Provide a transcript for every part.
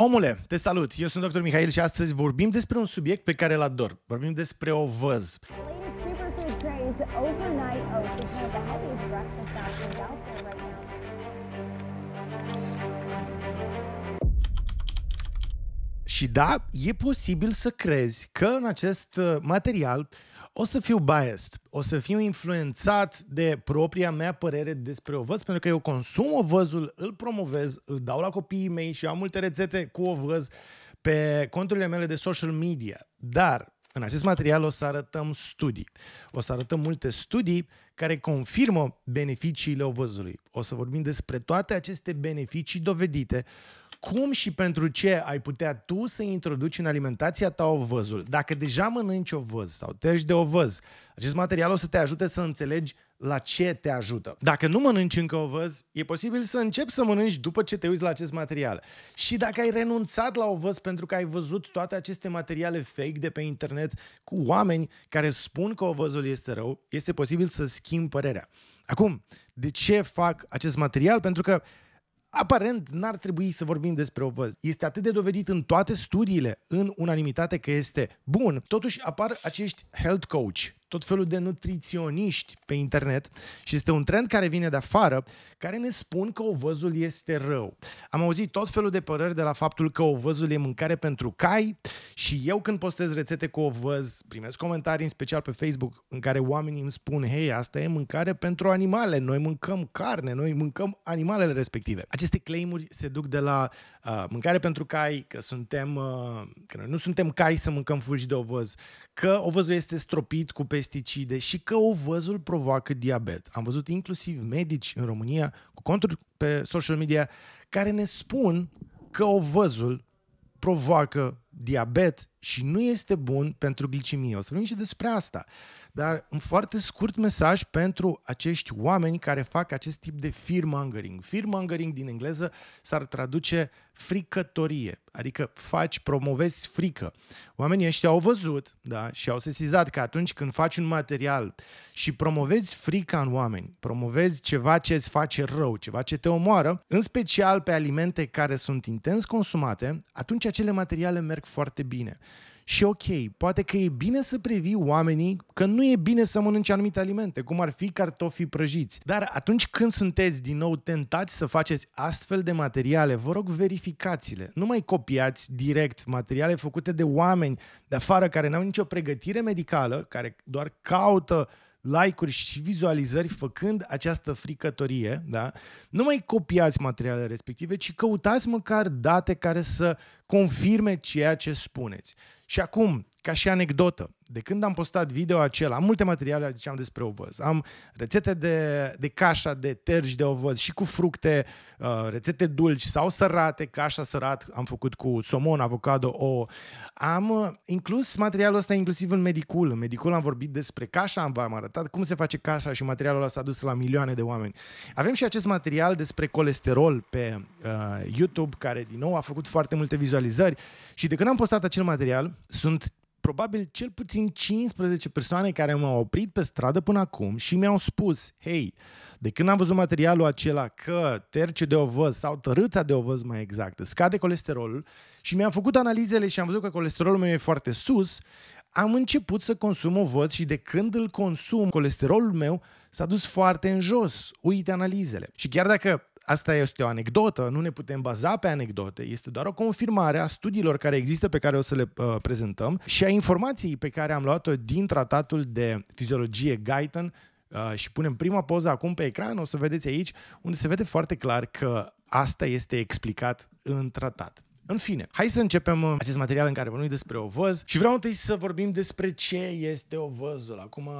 Omule, te salut! Eu sunt dr. Mihail și astăzi vorbim despre un subiect pe care îl ador. Vorbim despre o văz. Și da, e posibil să crezi că în acest uh, material o să fiu biased, o să fiu influențat de propria mea părere despre ovăz, pentru că eu consum ovăzul, îl promovez, îl dau la copiii mei și am multe rețete cu ovăz pe conturile mele de social media. Dar în acest material o să arătăm studii. O să arătăm multe studii care confirmă beneficiile ovăzului. O să vorbim despre toate aceste beneficii dovedite cum și pentru ce ai putea tu să introduci în alimentația ta ovăzul. Dacă deja mănânci ovăz sau te de ovăz, acest material o să te ajute să înțelegi la ce te ajută. Dacă nu mănânci încă ovăz, e posibil să începi să mănânci după ce te uiți la acest material. Și dacă ai renunțat la ovăz pentru că ai văzut toate aceste materiale fake de pe internet cu oameni care spun că ovăzul este rău, este posibil să schimbi părerea. Acum, de ce fac acest material? Pentru că aparent n-ar trebui să vorbim despre o văz. Este atât de dovedit în toate studiile, în unanimitate că este bun. Totuși apar acești health coach, tot felul de nutriționiști pe internet și este un trend care vine de afară care ne spun că ovăzul este rău. Am auzit tot felul de păreri de la faptul că ovăzul e mâncare pentru cai, și eu când postez rețete cu ovăz, primesc comentarii în special pe Facebook în care oamenii îmi spun, hei, asta e mâncare pentru animale, noi mâncăm carne, noi mâncăm animalele respective. Aceste claimuri se duc de la uh, mâncare pentru cai, că suntem, uh, că noi nu suntem cai să mâncăm fulgi de ovăz, că ovăzul este stropit cu pesticide și că ovăzul provoacă diabet. Am văzut inclusiv medici în România cu conturi pe social media care ne spun că ovăzul provoacă diabet și nu este bun pentru glicemie. O să vorbim și despre asta. Dar un foarte scurt mesaj pentru acești oameni care fac acest tip de fear mongering. Fear mongering din engleză s-ar traduce fricătorie, adică faci, promovezi frică. Oamenii ăștia au văzut da, și au sesizat că atunci când faci un material și promovezi frica în oameni, promovezi ceva ce îți face rău, ceva ce te omoară, în special pe alimente care sunt intens consumate, atunci acele materiale merg foarte bine. Și ok, poate că e bine să previi oamenii că nu e bine să mănânci anumite alimente, cum ar fi cartofii prăjiți. Dar atunci când sunteți din nou tentați să faceți astfel de materiale, vă rog verificați-le. Nu mai copiați direct materiale făcute de oameni de afară care n-au nicio pregătire medicală, care doar caută like-uri și vizualizări făcând această fricătorie, da? nu mai copiați materialele respective, ci căutați măcar date care să confirme ceea ce spuneți. Și acum, ca și anecdotă, de când am postat video acela, am multe materiale, ziceam, despre ovăz. Am rețete de, de cașa, de tergi de ovăz și cu fructe, uh, rețete dulci sau sărate, cașa sărat am făcut cu somon, avocado, ouă. Am uh, inclus materialul ăsta inclusiv în Medicul. În Medicul am vorbit despre cașa, am v-am arătat cum se face cașa și materialul ăsta a dus la milioane de oameni. Avem și acest material despre colesterol pe uh, YouTube, care din nou a făcut foarte multe vizualizări vizualizări. Și de când am postat acel material, sunt probabil cel puțin 15 persoane care m-au oprit pe stradă până acum și mi-au spus, hei, de când am văzut materialul acela că terce de ovăz sau tărâța de ovăz mai exact scade colesterolul și mi-am făcut analizele și am văzut că colesterolul meu e foarte sus, am început să consum ovăz și de când îl consum, colesterolul meu s-a dus foarte în jos. Uite analizele. Și chiar dacă asta este o anecdotă, nu ne putem baza pe anecdote, este doar o confirmare a studiilor care există pe care o să le uh, prezentăm și a informației pe care am luat-o din tratatul de fiziologie Guyton uh, și punem prima poză acum pe ecran, o să vedeți aici, unde se vede foarte clar că asta este explicat în tratat. În fine, hai să începem uh, acest material în care vorbim despre ovăz și vreau întâi să vorbim despre ce este ovăzul. Acum, uh,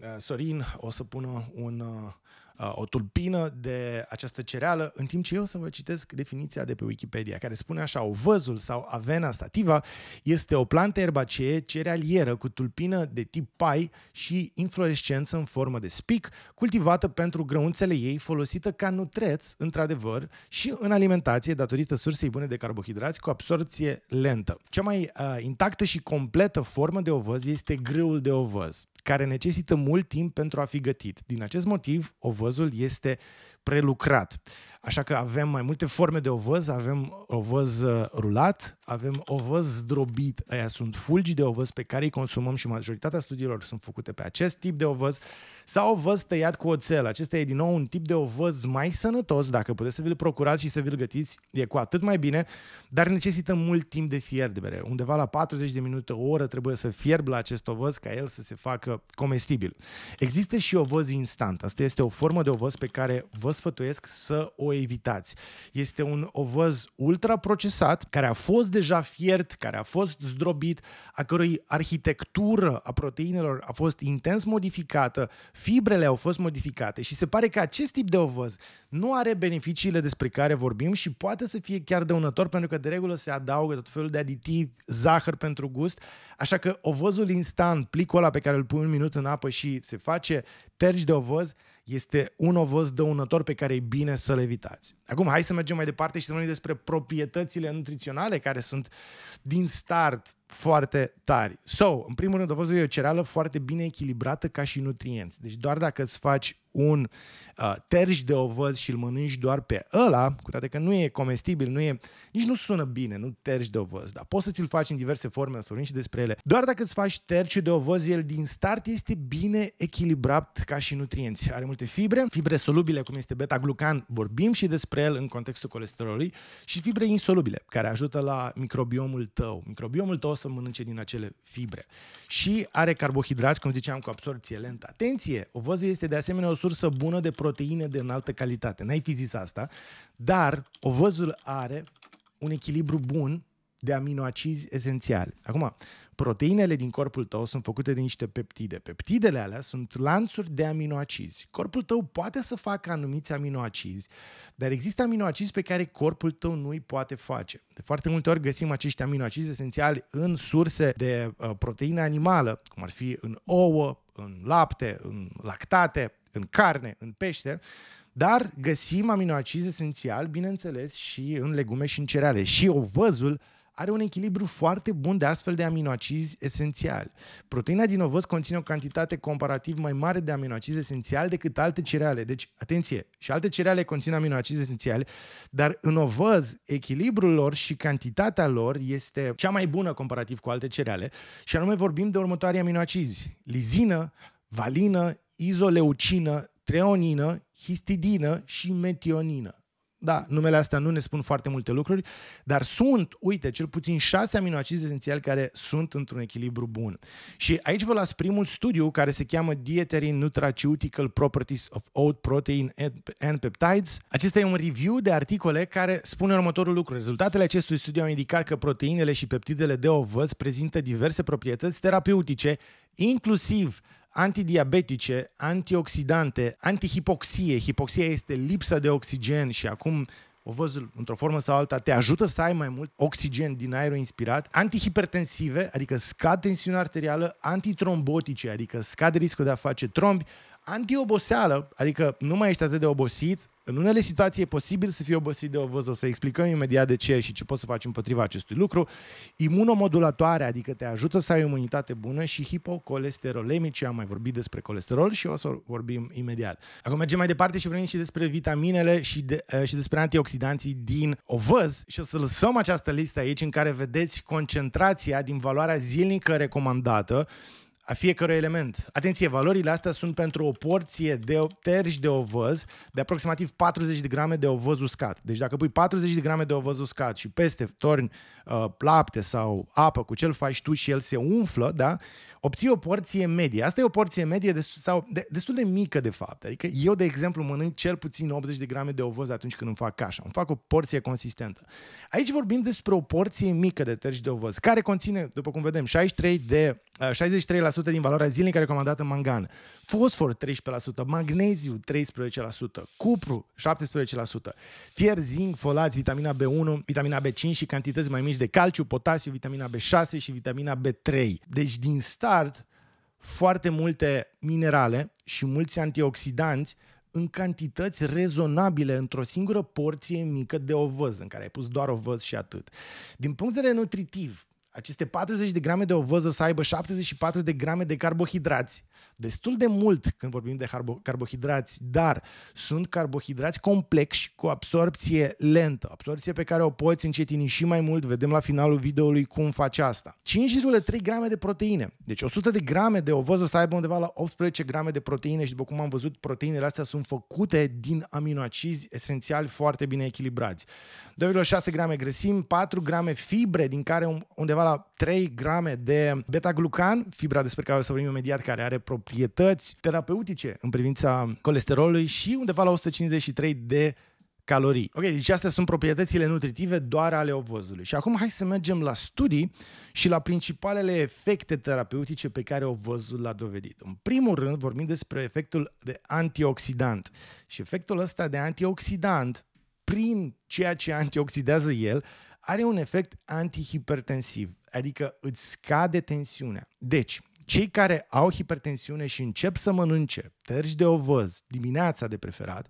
uh Sorin o să pună un... Uh, Uh, o tulpină de această cereală, în timp ce eu să vă citesc definiția de pe Wikipedia, care spune așa, o văzul sau avena stativa este o plantă erbacee cerealieră cu tulpină de tip pai și inflorescență în formă de spic, cultivată pentru grăunțele ei, folosită ca nutreț, într-adevăr, și în alimentație datorită sursei bune de carbohidrați cu absorpție lentă. Cea mai uh, intactă și completă formă de ovăz este grâul de ovăz, care necesită mult timp pentru a fi gătit. Din acest motiv, ovăz văzul este prelucrat. Așa că avem mai multe forme de ovăz, avem ovăz uh, rulat, avem ovăz zdrobit. Aia sunt fulgi de ovăz pe care îi consumăm și majoritatea studiilor sunt făcute pe acest tip de ovăz sau ovăz tăiat cu oțel. Acesta e din nou un tip de ovăz mai sănătos, dacă puteți să vi-l procurați și să vi-l gătiți, e cu atât mai bine, dar necesită mult timp de fierbere. Undeva la 40 de minute, o oră trebuie să fierb la acest ovăz ca el să se facă comestibil. Există și ovăz instant. Asta este o formă de ovăz pe care vă vă sfătuiesc să o evitați. Este un ovăz ultraprocesat, care a fost deja fiert, care a fost zdrobit, a cărui arhitectură a proteinelor a fost intens modificată, fibrele au fost modificate și se pare că acest tip de ovăz nu are beneficiile despre care vorbim și poate să fie chiar dăunător pentru că de regulă se adaugă tot felul de aditiv zahăr pentru gust, așa că ovăzul instant, plicul ăla pe care îl pui un minut în apă și se face tergi de ovăz, este un ovos dăunător pe care e bine să-l evitați. Acum, hai să mergem mai departe și să vorbim despre proprietățile nutriționale care sunt din start foarte tari. So, în primul rând, a e o cereală foarte bine echilibrată ca și nutrienți. Deci doar dacă îți faci un uh, terj de ovăz și îl mănânci doar pe ăla, cu toate că nu e comestibil, nu e, nici nu sună bine, nu terj de ovăz, dar poți să ți-l faci în diverse forme, o să vorbim și despre ele. Doar dacă îți faci terciul de ovăz, el din start este bine echilibrat ca și nutrienți. Are multe fibre, fibre solubile, cum este beta-glucan, vorbim și despre el în contextul colesterolului, și fibre insolubile, care ajută la microbiomul tău. Microbiomul tău să mănânce din acele fibre. Și are carbohidrați, cum ziceam, cu absorpție lentă. Atenție! Ovăzul este de asemenea o sursă bună de proteine de înaltă calitate. N-ai fi zis asta, dar ovăzul are un echilibru bun de aminoacizi esențiali. Acum, proteinele din corpul tău sunt făcute din niște peptide. Peptidele alea sunt lanțuri de aminoacizi. Corpul tău poate să facă anumiți aminoacizi, dar există aminoacizi pe care corpul tău nu îi poate face. De foarte multe ori găsim acești aminoacizi esențiali în surse de uh, proteine animală, cum ar fi în ouă, în lapte, în lactate, în carne, în pește, dar găsim aminoacizi esențiali, bineînțeles, și în legume și în cereale. Și ovăzul are un echilibru foarte bun de astfel de aminoacizi esențiali. Proteina din ovăz conține o cantitate comparativ mai mare de aminoacizi esențiali decât alte cereale. Deci, atenție, și alte cereale conțin aminoacizi esențiali, dar în ovăz echilibrul lor și cantitatea lor este cea mai bună comparativ cu alte cereale și anume vorbim de următoarei aminoacizi. Lizină, valină, izoleucină, treonină, histidină și metionină. Da, numele astea nu ne spun foarte multe lucruri, dar sunt, uite, cel puțin șase aminoacizi esențiali care sunt într-un echilibru bun. Și aici vă las primul studiu care se cheamă Dietary Nutraceutical Properties of Oat Protein and Peptides. Acesta e un review de articole care spune următorul lucru. Rezultatele acestui studiu au indicat că proteinele și peptidele de ovăz prezintă diverse proprietăți terapeutice, inclusiv antidiabetice, antioxidante, antihipoxie. Hipoxia este lipsa de oxigen și acum o văzul într-o formă sau alta, te ajută să ai mai mult oxigen din aerul inspirat, antihipertensive, adică scad tensiunea arterială, antitrombotice, adică scade riscul de a face trombi, antioboseală, adică nu mai ești atât de obosit, în unele situații e posibil să fie obosit de văză, o să explicăm imediat de ce și ce poți să faci împotriva acestui lucru. Imunomodulatoare, adică te ajută să ai o imunitate bună și hipocolesterolemice, am mai vorbit despre colesterol și o să vorbim imediat. Acum mergem mai departe și vorbim și despre vitaminele și, de, și despre antioxidanții din ovăz și o să lăsăm această listă aici în care vedeți concentrația din valoarea zilnică recomandată a fiecărui element. Atenție, valorile astea sunt pentru o porție de terj de ovăz de aproximativ 40 de grame de ovăz uscat. Deci dacă pui 40 de grame de ovăz uscat și peste torni uh, lapte sau apă, cu cel faci tu și el se umflă, da? Uh, obții o porție medie. Asta e o porție medie destul, sau de, destul de mică, de fapt. Adică eu, de exemplu, mănânc cel puțin 80 de grame de ovoz atunci când îmi fac cașa. Îmi fac o porție consistentă. Aici vorbim despre o porție mică de terci de ovoz, care conține, după cum vedem, 63 de, 63% din valoarea zilnică recomandată mangan, fosfor 13%, magneziu 13%, cupru 17%, fier, zinc, folați, vitamina B1, vitamina B5 și cantități mai mici de calciu, potasiu, vitamina B6 și vitamina B3. Deci din start lard foarte multe minerale și mulți antioxidanți în cantități rezonabile într-o singură porție mică de ovăz, în care ai pus doar ovăz și atât. Din punct de vedere nutritiv, aceste 40 de grame de ovăz o să aibă 74 de grame de carbohidrați, destul de mult când vorbim de carbohidrați, dar sunt carbohidrați complexi cu absorpție lentă, absorpție pe care o poți încetini și mai mult, vedem la finalul videoului cum faci asta. 5,3 grame de proteine, deci 100 de grame de ovăză să aibă undeva la 18 grame de proteine și după cum am văzut, proteinele astea sunt făcute din aminoacizi esențiali foarte bine echilibrați. 2,6 grame grăsimi, 4 grame fibre, din care undeva la 3 grame de beta-glucan, fibra despre care o să vorbim imediat, care are proprietăți terapeutice în privința colesterolului și undeva la 153 de calorii. Ok, deci astea sunt proprietățile nutritive doar ale ovozului. Și acum hai să mergem la studii și la principalele efecte terapeutice pe care ovozul l-a dovedit. În primul rând vorbim despre efectul de antioxidant. Și efectul ăsta de antioxidant prin ceea ce antioxidează el, are un efect antihipertensiv, adică îți scade tensiunea. Deci, cei care au hipertensiune și încep să mănânce terci de ovăz, dimineața de preferat,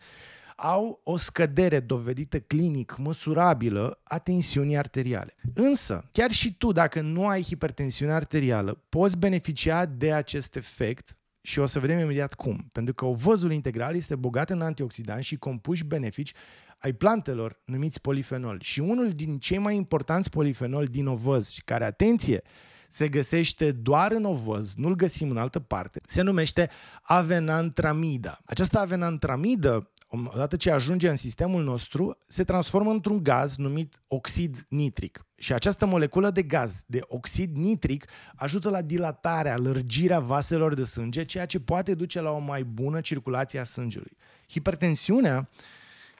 au o scădere dovedită clinic măsurabilă a tensiunii arteriale. Însă, chiar și tu, dacă nu ai hipertensiune arterială, poți beneficia de acest efect și o să vedem imediat cum. Pentru că ovăzul integral este bogat în antioxidanți și compuși benefici ai plantelor numiți polifenol. Și unul din cei mai importanți polifenol din ovăz, și care, atenție, se găsește doar în ovăz, nu-l găsim în altă parte, se numește avenantramida. Această avenantramidă odată ce ajunge în sistemul nostru, se transformă într-un gaz numit oxid nitric. Și această moleculă de gaz, de oxid nitric, ajută la dilatarea, lărgirea vaselor de sânge, ceea ce poate duce la o mai bună circulație a sângelui. Hipertensiunea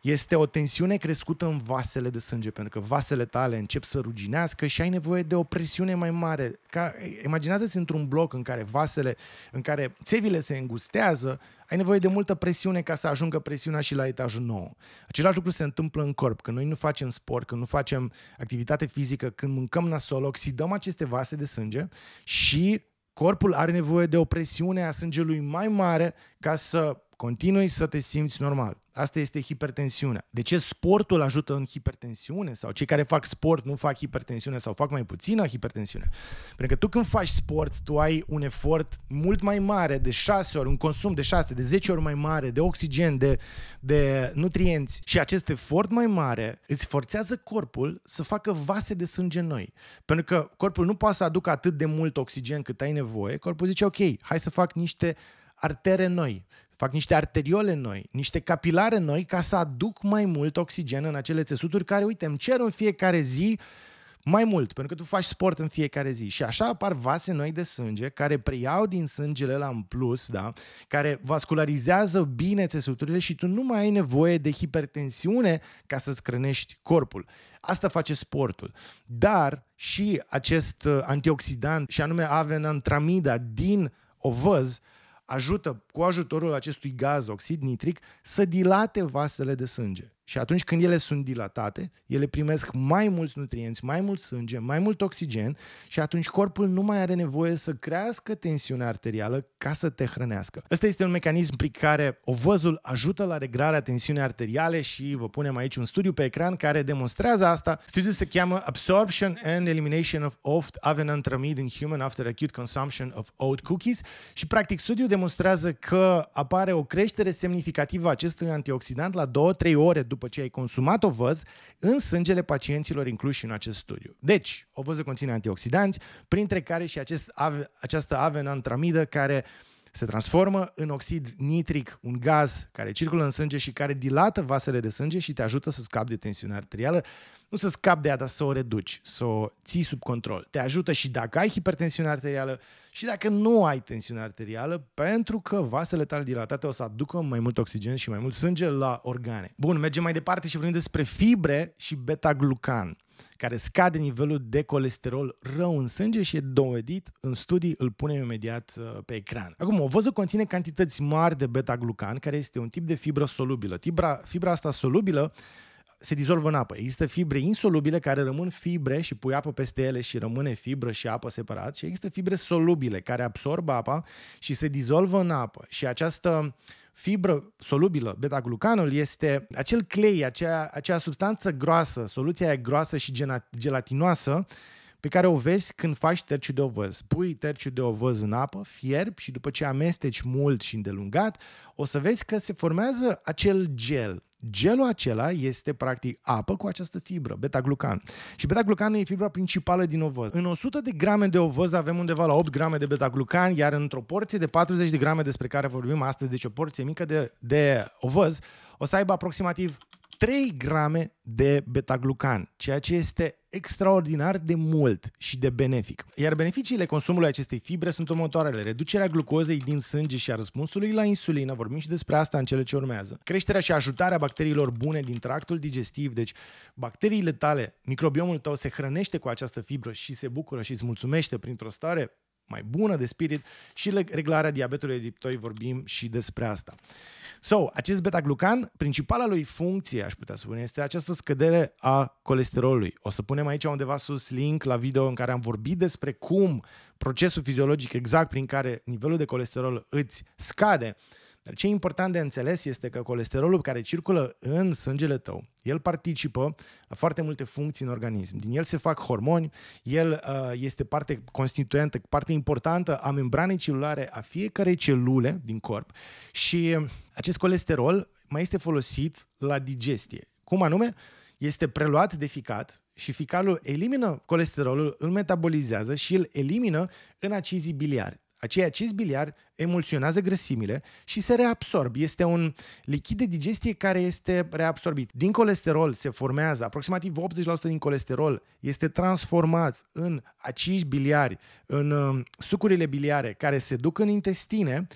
este o tensiune crescută în vasele de sânge, pentru că vasele tale încep să ruginească și ai nevoie de o presiune mai mare. Ca, imaginează-ți într-un bloc în care vasele, în care țevile se îngustează, ai nevoie de multă presiune ca să ajungă presiunea și la etajul nou. Același lucru se întâmplă în corp. Când noi nu facem sport, când nu facem activitate fizică, când mâncăm nasol, oxidăm aceste vase de sânge și corpul are nevoie de o presiune a sângelui mai mare ca să continui să te simți normal. Asta este hipertensiunea. De ce sportul ajută în hipertensiune? Sau cei care fac sport nu fac hipertensiune sau fac mai puțină hipertensiune? Pentru că tu când faci sport, tu ai un efort mult mai mare, de 6 ori, un consum de 6, de 10 ori mai mare, de oxigen, de, de nutrienți. Și acest efort mai mare îți forțează corpul să facă vase de sânge noi. Pentru că corpul nu poate să aducă atât de mult oxigen cât ai nevoie. Corpul zice, ok, hai să fac niște artere noi fac niște arteriole noi, niște capilare noi ca să aduc mai mult oxigen în acele țesuturi care, uite, îmi cer în fiecare zi mai mult, pentru că tu faci sport în fiecare zi și așa apar vase noi de sânge care preiau din sângele la în plus, da? care vascularizează bine țesuturile și tu nu mai ai nevoie de hipertensiune ca să-ți crănești corpul. Asta face sportul. Dar și acest uh, antioxidant, și anume avenantramida din ovăz, ajută cu ajutorul acestui gaz, oxid nitric, să dilate vasele de sânge. Și atunci când ele sunt dilatate, ele primesc mai mulți nutrienți, mai mult sânge, mai mult oxigen și atunci corpul nu mai are nevoie să crească tensiunea arterială ca să te hrănească. Ăsta este un mecanism prin care ovăzul ajută la regrarea tensiunii arteriale și vă punem aici un studiu pe ecran care demonstrează asta. Studiul se cheamă Absorption and Elimination of Oft Avenantramid in Human After Acute Consumption of Oat Cookies și practic studiul demonstrează că apare o creștere semnificativă a acestui antioxidant la 2-3 ore după ce ai consumat o văz în sângele pacienților incluși în acest studiu. Deci, o văză conține antioxidanți, printre care și acest, această avenantramidă care se transformă în oxid nitric, un gaz care circulă în sânge și care dilată vasele de sânge și te ajută să scapi de tensiunea arterială nu să scapi de ea, dar să o reduci, să o ții sub control. Te ajută și dacă ai hipertensiune arterială și dacă nu ai tensiune arterială, pentru că vasele tale dilatate o să aducă mai mult oxigen și mai mult sânge la organe. Bun, mergem mai departe și vorbim despre fibre și beta-glucan care scade nivelul de colesterol rău în sânge și e dovedit în studii, îl punem imediat uh, pe ecran. Acum, o văză conține cantități mari de beta-glucan, care este un tip de fibră solubilă. Fibra, fibra asta solubilă se dizolvă în apă. Există fibre insolubile care rămân fibre și pui apă peste ele și rămâne fibră și apă separat și există fibre solubile care absorb apa și se dizolvă în apă. Și această fibră solubilă, beta-glucanul, este acel clei, acea, acea substanță groasă, soluția aia groasă și gelatinoasă, pe care o vezi când faci terciu de ovăz. Pui terciu de ovăz în apă, fierb și după ce amesteci mult și îndelungat, o să vezi că se formează acel gel. Gelul acela este practic apă cu această fibră, beta-glucan. Și beta-glucanul e fibra principală din ovăz. În 100 de grame de ovăz avem undeva la 8 grame de beta-glucan, iar într-o porție de 40 de grame despre care vorbim astăzi, deci o porție mică de, de ovăz, o să aibă aproximativ 3 grame de betaglucan, ceea ce este extraordinar de mult și de benefic. Iar beneficiile consumului acestei fibre sunt următoarele. Reducerea glucozei din sânge și a răspunsului la insulină, vorbim și despre asta în cele ce urmează. Creșterea și ajutarea bacteriilor bune din tractul digestiv, deci bacteriile tale, microbiomul tău se hrănește cu această fibră și se bucură și îți mulțumește printr-o stare mai bună de spirit și reglarea diabetului de tip 2 vorbim și despre asta. So, acest beta-glucan, principala lui funcție, aș putea spune, este această scădere a colesterolului. O să punem aici undeva sus link la video în care am vorbit despre cum procesul fiziologic exact prin care nivelul de colesterol îți scade dar ce e important de înțeles este că colesterolul care circulă în sângele tău, el participă la foarte multe funcții în organism. Din el se fac hormoni, el uh, este parte constituentă, parte importantă a membranei celulare a fiecarei celule din corp și acest colesterol mai este folosit la digestie. Cum anume? Este preluat de ficat și ficalul elimină colesterolul, îl metabolizează și îl elimină în acizii biliari. Aceea acest biliar emulsionează grăsimile și se reabsorb. Este un lichid de digestie care este reabsorbit. Din colesterol se formează, aproximativ 80% din colesterol este transformat în acești biliari, în um, sucurile biliare care se duc în intestine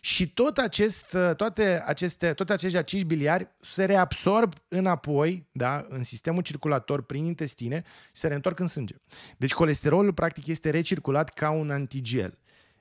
și tot acest, uh, toate aceste, tot acești acești biliari se reabsorb înapoi da, în sistemul circulator prin intestine și se reîntorc în sânge. Deci colesterolul practic este recirculat ca un antigel.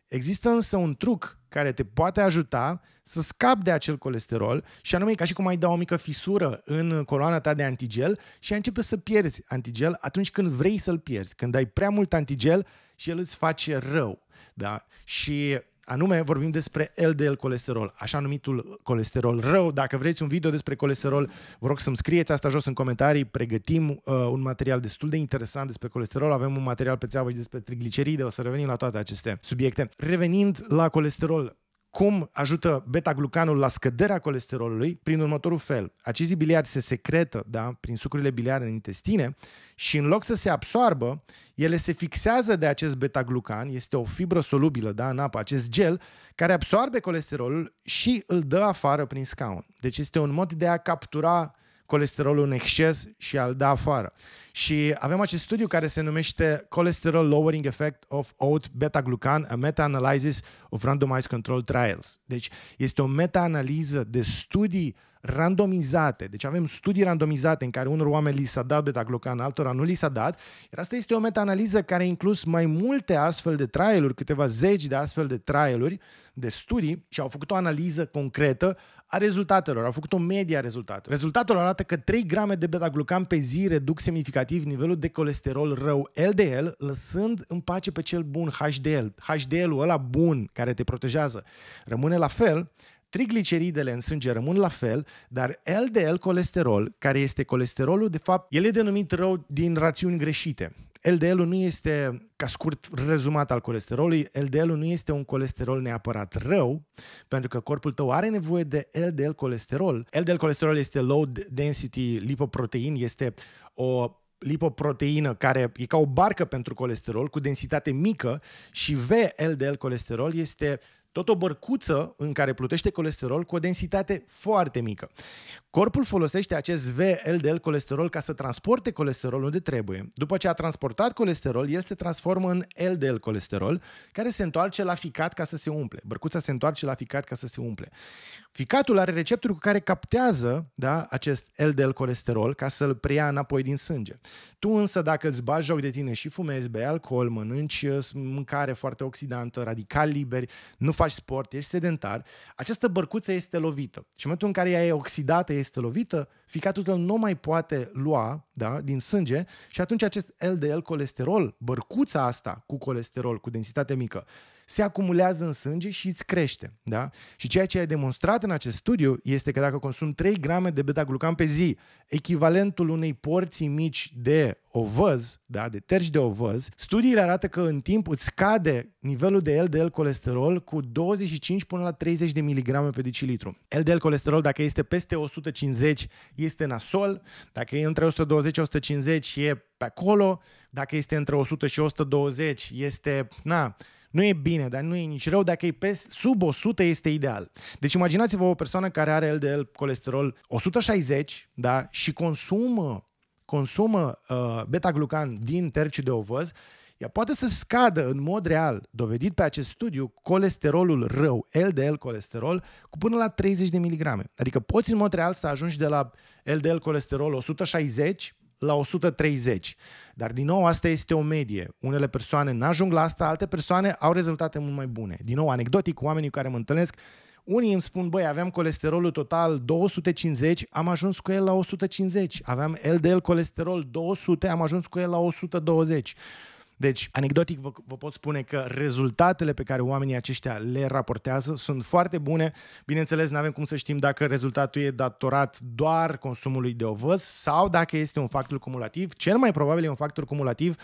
Există însă un truc care te poate ajuta să scapi de acel colesterol și anume ca și cum ai da o mică fisură în coloana ta de antigel și ai începe să pierzi antigel atunci când vrei să-l pierzi, când ai prea mult antigel și el îți face rău. Da? Și Anume, vorbim despre LDL colesterol, așa numitul colesterol rău. Dacă vreți un video despre colesterol, vă rog să-mi scrieți asta jos în comentarii. Pregătim uh, un material destul de interesant despre colesterol. Avem un material pe țeavă și despre trigliceride. O să revenim la toate aceste subiecte. Revenind la colesterol, cum ajută beta-glucanul la scăderea colesterolului? Prin următorul fel. Acizii biliari se secretă da, prin sucurile biliare în intestine și în loc să se absoarbă, ele se fixează de acest beta-glucan, este o fibră solubilă da, în apă, acest gel, care absorbe colesterolul și îl dă afară prin scaun. Deci este un mod de a captura colesterolul în exces și a-l da afară. Și avem acest studiu care se numește Cholesterol Lowering Effect of Oat Beta-Glucan, a meta-analysis of randomized control trials. Deci este o meta-analiză de studii randomizate, deci avem studii randomizate în care unor oameni li s-a dat beta-glucan, altora nu li s-a dat, iar asta este o meta-analiză care a inclus mai multe astfel de trialuri, câteva zeci de astfel de trialuri, de studii și au făcut o analiză concretă a rezultatelor, au făcut o medie a rezultatelor. Rezultatul arată că 3 grame de betaglucan pe zi reduc semnificativ nivelul de colesterol rău LDL, lăsând în pace pe cel bun HDL. HDL-ul ăla bun care te protejează rămâne la fel, Trigliceridele în sânge rămân la fel, dar LDL colesterol, care este colesterolul, de fapt, el e denumit rău din rațiuni greșite. LDL-ul nu este, ca scurt rezumat al colesterolului, LDL-ul nu este un colesterol neapărat rău, pentru că corpul tău are nevoie de LDL colesterol. LDL colesterol este low density lipoprotein, este o lipoproteină care e ca o barcă pentru colesterol cu densitate mică și VLDL colesterol este tot o bărcuță în care plutește colesterol cu o densitate foarte mică. Corpul folosește acest VLDL colesterol ca să transporte colesterolul unde trebuie. După ce a transportat colesterol, el se transformă în LDL colesterol, care se întoarce la ficat ca să se umple. Bărcuța se întoarce la ficat ca să se umple. Ficatul are recepturi cu care captează da, acest LDL colesterol ca să-l preia înapoi din sânge. Tu însă, dacă îți bagi joc de tine și fumezi, bei alcool, mănânci uh, mâncare foarte oxidantă, radical liberi, nu faci faci sport, ești sedentar, această bărcuță este lovită. Și în momentul în care ea e oxidată, este lovită, ficatul tău nu mai poate lua da, din sânge și atunci acest LDL colesterol, bărcuța asta cu colesterol, cu densitate mică, se acumulează în sânge și îți crește. Da? Și ceea ce ai demonstrat în acest studiu este că dacă consum 3 grame de beta-glucan pe zi, echivalentul unei porții mici de ovăz, da, de terci de ovăz, studiile arată că în timp îți scade nivelul de LDL colesterol cu 25 până la 30 de miligrame pe decilitru. LDL colesterol, dacă este peste 150, este nasol, dacă e între 120-150 e pe acolo, dacă este între 100 și 120 este, na, nu e bine, dar nu e nici rău, dacă e pe sub 100 este ideal. Deci imaginați-vă o persoană care are LDL colesterol 160, da, și consumă consumă uh, beta-glucan din terciu de ovăz, ea poate să scadă în mod real, dovedit pe acest studiu, colesterolul rău, LDL colesterol, cu până la 30 de miligrame. Adică poți în mod real să ajungi de la LDL colesterol 160 la 130. Dar, din nou, asta este o medie. Unele persoane n-ajung la asta, alte persoane au rezultate mult mai bune. Din nou, anecdotic, cu oamenii cu care mă întâlnesc, unii îmi spun, băi, aveam colesterolul total 250, am ajuns cu el la 150. Aveam LDL colesterol 200, am ajuns cu el la 120. Deci, anecdotic vă, vă pot spune că rezultatele pe care oamenii aceștia le raportează sunt foarte bune. Bineînțeles, nu avem cum să știm dacă rezultatul e datorat doar consumului de ovăz sau dacă este un factor cumulativ. Cel mai probabil e un factor cumulativ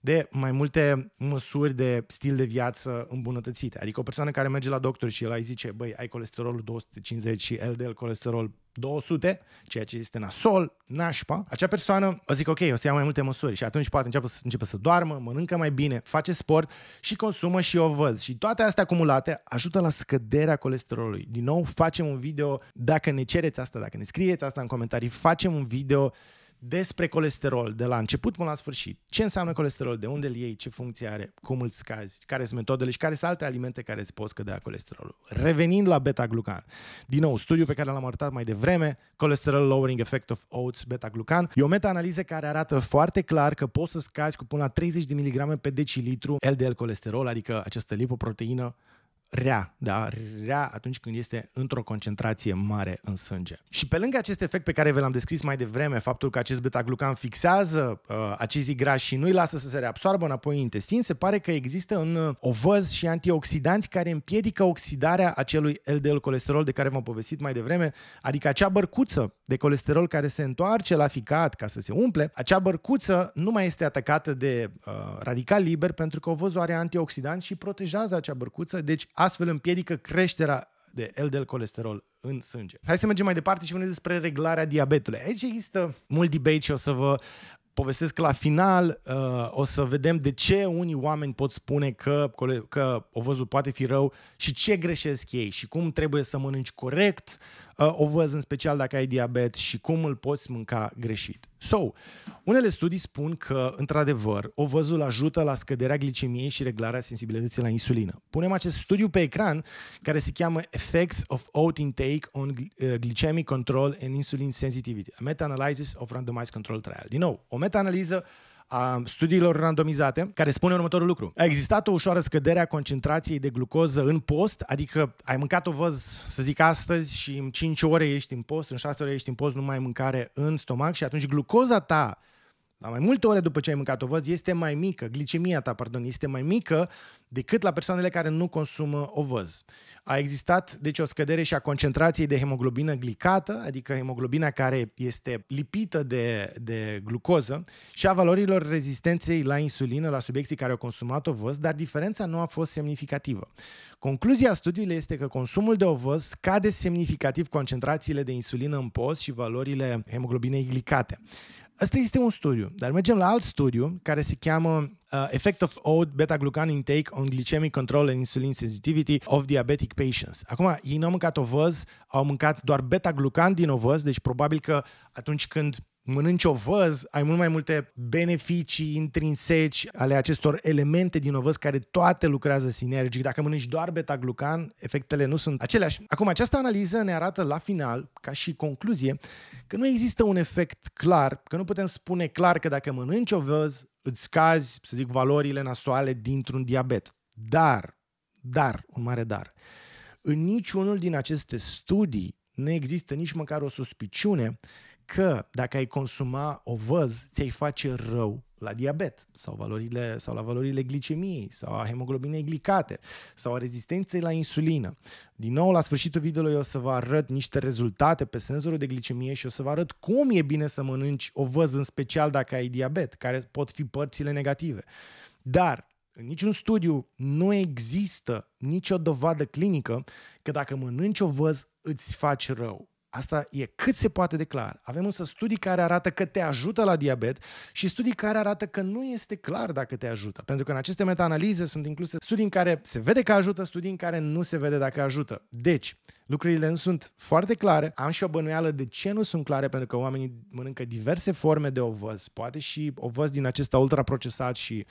de mai multe măsuri de stil de viață îmbunătățite. Adică o persoană care merge la doctor și el îi zice, băi, ai colesterolul 250 și LDL colesterol 200, ceea ce este nasol, nașpa, acea persoană o zic, ok, o să ia mai multe măsuri și atunci poate începe să, începe să doarmă, mănâncă mai bine, face sport și consumă și o văz. Și toate astea acumulate ajută la scăderea colesterolului. Din nou, facem un video, dacă ne cereți asta, dacă ne scrieți asta în comentarii, facem un video despre colesterol de la început până la sfârșit. Ce înseamnă colesterol, de unde îl iei, ce funcție are, cum îl scazi, care sunt metodele și care sunt alte alimente care îți pot scădea colesterolul. Revenind la beta-glucan. Din nou, studiu pe care l-am arătat mai devreme, Cholesterol Lowering Effect of Oats Beta-glucan, e o meta-analiză care arată foarte clar că poți să scazi cu până la 30 de mg pe decilitru LDL colesterol, adică această lipoproteină rea, da? rea atunci când este într-o concentrație mare în sânge. Și pe lângă acest efect pe care vi l-am descris mai devreme, faptul că acest beta-glucan fixează uh, acizii grași și nu-i lasă să se reabsoarbă înapoi în intestin, se pare că există în uh, ovăz și antioxidanți care împiedică oxidarea acelui LDL-colesterol de care v-am povestit mai devreme, adică acea bărcuță de colesterol care se întoarce la ficat ca să se umple, acea bărcuță nu mai este atacată de uh, radical liber pentru că ovăzul are antioxidanți și protejează acea bărcuță, deci astfel împiedică creșterea de LDL colesterol în sânge. Hai să mergem mai departe și vorbim despre reglarea diabetului. Aici există mult debate și o să vă povestesc că la final uh, o să vedem de ce unii oameni pot spune că, că ovăzul poate fi rău și ce greșesc ei și cum trebuie să mănânci corect, Uh, o văz în special dacă ai diabet și cum îl poți mânca greșit. So, unele studii spun că, într-adevăr, ovăzul ajută la scăderea glicemiei și reglarea sensibilității la insulină. Punem acest studiu pe ecran care se cheamă Effects of Oat Intake on uh, Glycemic Control and Insulin Sensitivity, a meta-analysis of randomized control trial. Din nou, o meta-analiză a studiilor randomizate, care spune următorul lucru. A existat o ușoară scădere a concentrației de glucoză în post, adică ai mâncat o văz, să zic astăzi, și în 5 ore ești în post, în 6 ore ești în post, nu mai ai mâncare în stomac și atunci glucoza ta la mai multe ore după ce ai mâncat o ovăz, este mai mică, glicemia ta, pardon, este mai mică decât la persoanele care nu consumă ovăz. A existat, deci, o scădere și a concentrației de hemoglobină glicată, adică hemoglobina care este lipită de, de glucoză, și a valorilor rezistenței la insulină la subiecții care au consumat ovăz, dar diferența nu a fost semnificativă. Concluzia studiului este că consumul de ovăz scade semnificativ concentrațiile de insulină în post și valorile hemoglobinei glicate. Asta este un studiu, dar mergem la alt studiu care se cheamă uh, Effect of Old Beta-Glucan Intake on Glycemic Control and Insulin Sensitivity of Diabetic Patients. Acum, ei nu au mâncat ovăz, au mâncat doar beta-glucan din ovăz, deci probabil că atunci când mănânci o văz, ai mult mai multe beneficii intrinseci ale acestor elemente din ovăz care toate lucrează sinergic. Dacă mănânci doar beta-glucan, efectele nu sunt aceleași. Acum, această analiză ne arată la final, ca și concluzie, că nu există un efect clar, că nu putem spune clar că dacă mănânci o văz, îți scazi, să zic, valorile nasoale dintr-un diabet. Dar, dar, un mare dar, în niciunul din aceste studii nu există nici măcar o suspiciune că dacă ai consuma o văz, ți-ai face rău la diabet sau, valorile, sau la valorile glicemiei sau a hemoglobinei glicate sau a rezistenței la insulină. Din nou, la sfârșitul videoului o să vă arăt niște rezultate pe senzorul de glicemie și o să vă arăt cum e bine să mănânci o văz în special dacă ai diabet, care pot fi părțile negative. Dar în niciun studiu nu există nicio dovadă clinică că dacă mănânci o văz îți faci rău. Asta e cât se poate de clar. Avem însă studii care arată că te ajută la diabet și studii care arată că nu este clar dacă te ajută. Pentru că în aceste metaanalize sunt incluse studii în care se vede că ajută, studii în care nu se vede dacă ajută. Deci, lucrurile nu sunt foarte clare. Am și o bănuială de ce nu sunt clare, pentru că oamenii mănâncă diverse forme de ovăz, poate și ovăz din acesta ultraprocesat și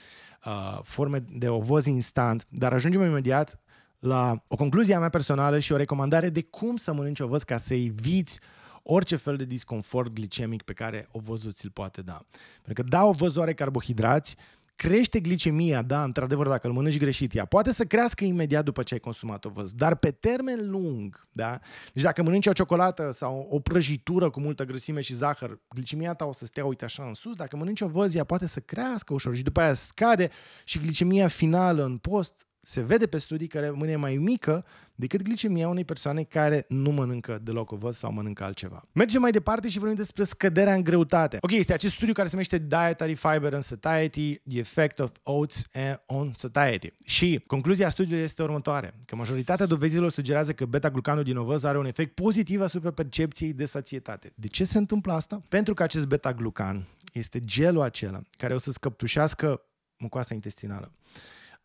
uh, forme de ovăz instant, dar ajungem imediat la o concluzie a mea personală și o recomandare de cum să mănânci ovăz ca să eviți orice fel de disconfort glicemic pe care ovăzul ți-l poate da. Pentru că da, ovăzul are carbohidrați, crește glicemia, da, într-adevăr, dacă îl mănânci greșit, ea poate să crească imediat după ce ai consumat ovăz, dar pe termen lung, da, deci dacă mănânci o ciocolată sau o prăjitură cu multă grăsime și zahăr, glicemia ta o să stea, uite așa, în sus, dacă mănânci ovăz, ea poate să crească ușor și după aia scade și glicemia finală în post se vede pe studii că rămâne mai mică decât glicemia unei persoane care nu mănâncă deloc ovăz sau mănâncă altceva. Mergem mai departe și vorbim despre scăderea în greutate. Ok, este acest studiu care se numește Dietary Fiber and Satiety, The Effect of Oats on Satiety. Și concluzia studiului este următoare, că majoritatea dovezilor sugerează că beta-glucanul din ovăz are un efect pozitiv asupra percepției de sațietate. De ce se întâmplă asta? Pentru că acest beta-glucan este gelul acela care o să scăptușească mucoasa intestinală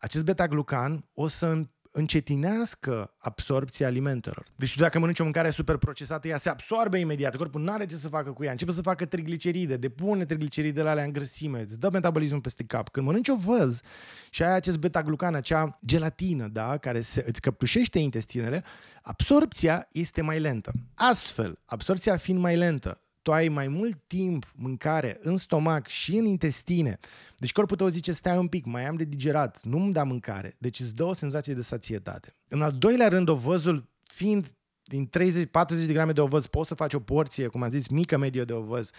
acest beta-glucan o să încetinească absorpția alimentelor. Deci dacă mănânci o mâncare super procesată, ea se absorbe imediat, corpul nu are ce să facă cu ea, începe să facă trigliceride, depune trigliceridele alea în grăsime, îți dă metabolismul peste cap. Când mănânci o văz și ai acest beta-glucan, acea gelatină, da, care se, îți căptușește intestinele, absorpția este mai lentă. Astfel, absorpția fiind mai lentă, tu ai mai mult timp mâncare în stomac și în intestine. Deci corpul tău zice, stai un pic, mai am de digerat, nu-mi da mâncare. Deci îți dă o senzație de sațietate. În al doilea rând, ovăzul fiind din 30-40 de grame de ovăz, poți să faci o porție, cum am zis, mică, medie de ovăz,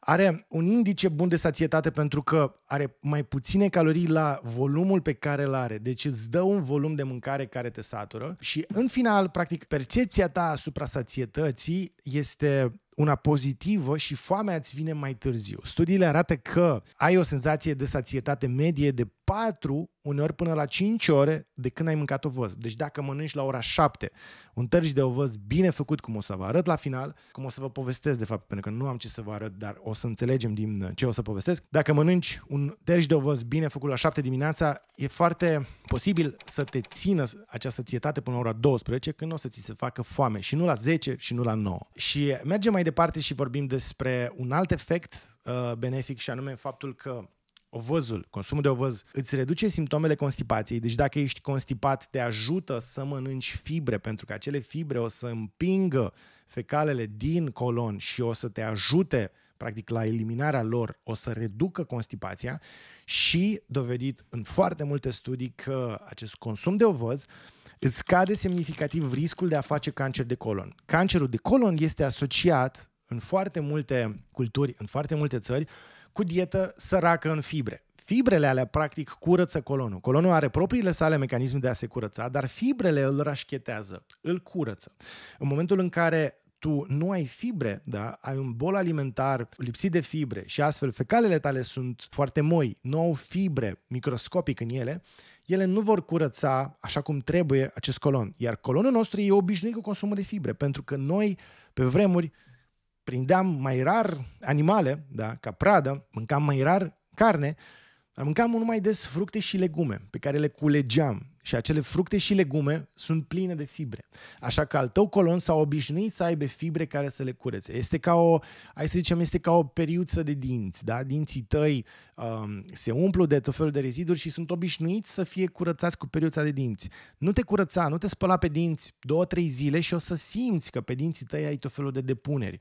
are un indice bun de sațietate pentru că are mai puține calorii la volumul pe care îl are. Deci îți dă un volum de mâncare care te satură și în final, practic, percepția ta asupra sațietății este una pozitivă și foamea îți vine mai târziu. Studiile arată că ai o senzație de sațietate medie de 4, uneori până la 5 ore de când ai mâncat o văz. Deci dacă mănânci la ora 7 un tărci de ovăz bine făcut, cum o să vă arăt la final, cum o să vă povestesc de fapt, pentru că nu am ce să vă arăt, dar o să înțelegem din uh, ce o să povestesc. Dacă mănânci un terci de ovăz bine făcut la 7 dimineața, e foarte posibil să te țină această sațietate până la ora 12, când o să ți se facă foame și nu la 10 și nu la 9. Și mergem mai departe și vorbim despre un alt efect uh, benefic și anume faptul că ovăzul, consumul de ovăz, îți reduce simptomele constipației. Deci dacă ești constipat, te ajută să mănânci fibre, pentru că acele fibre o să împingă fecalele din colon și o să te ajute practic la eliminarea lor, o să reducă constipația și dovedit în foarte multe studii că acest consum de ovăz uh, îți scade semnificativ riscul de a face cancer de colon. Cancerul de colon este asociat în foarte multe culturi, în foarte multe țări, cu dietă săracă în fibre. Fibrele alea, practic, curăță colonul. Colonul are propriile sale mecanisme de a se curăța, dar fibrele îl rașchetează, îl curăță. În momentul în care tu nu ai fibre, da? ai un bol alimentar lipsit de fibre și astfel fecalele tale sunt foarte moi, nu au fibre microscopic în ele, ele nu vor curăța așa cum trebuie acest colon. Iar colonul nostru e obișnuit cu consumul de fibre, pentru că noi, pe vremuri, prindeam mai rar animale, da, ca pradă, mâncam mai rar carne, dar mâncam mult mai des fructe și legume pe care le culegeam. Și acele fructe și legume sunt pline de fibre. Așa că al tău colon s-a obișnuit să aibă fibre care să le curețe. Este ca o, hai să zicem, este ca o periuță de dinți, da? Dinții tăi Um, se umplu de tot felul de reziduri și sunt obișnuiți să fie curățați cu periuța de dinți. Nu te curăța, nu te spăla pe dinți două, trei zile și o să simți că pe dinții tăi ai tot felul de depuneri.